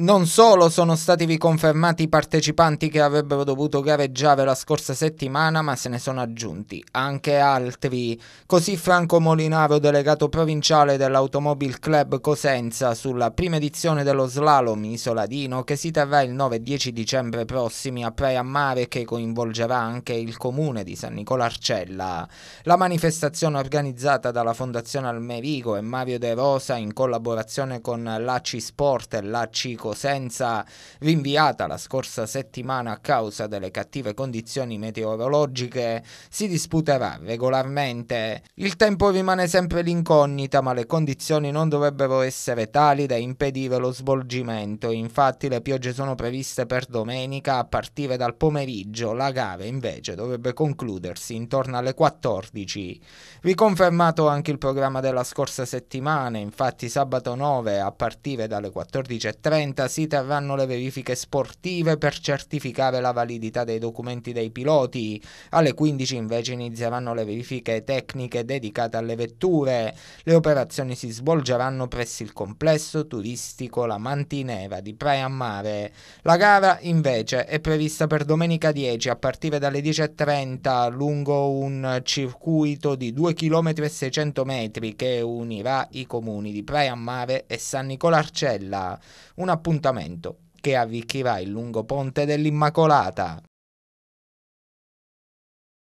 Non solo sono stati riconfermati i partecipanti che avrebbero dovuto gareggiare la scorsa settimana, ma se ne sono aggiunti anche altri. Così Franco Molinaro, delegato provinciale dell'Automobile Club Cosenza sulla prima edizione dello slalom isoladino che si terrà il 9-10 e dicembre prossimi a Praia Mare che coinvolgerà anche il comune di San Nicola Arcella. La manifestazione organizzata dalla Fondazione Almerigo e Mario De Rosa in collaborazione con l'ACI Sport e l'ACI senza rinviata la scorsa settimana a causa delle cattive condizioni meteorologiche, si disputerà regolarmente. Il tempo rimane sempre l'incognita, ma le condizioni non dovrebbero essere tali da impedire lo svolgimento. Infatti le piogge sono previste per domenica a partire dal pomeriggio, la gara invece dovrebbe concludersi intorno alle 14. Riconfermato anche il programma della scorsa settimana, infatti sabato 9 a partire dalle 14.30 30 si terranno le verifiche sportive per certificare la validità dei documenti dei piloti, alle 15 invece inizieranno le verifiche tecniche dedicate alle vetture. Le operazioni si svolgeranno presso il complesso turistico La Mantineva di Praia Mare. La gara invece è prevista per domenica 10 a partire dalle 10.30 lungo un circuito di 2 km e 600 metri che unirà i comuni di Praia Mare e San Nicolarcella. Un appuntamento appuntamento che avvicchirà il lungo ponte dell'Immacolata.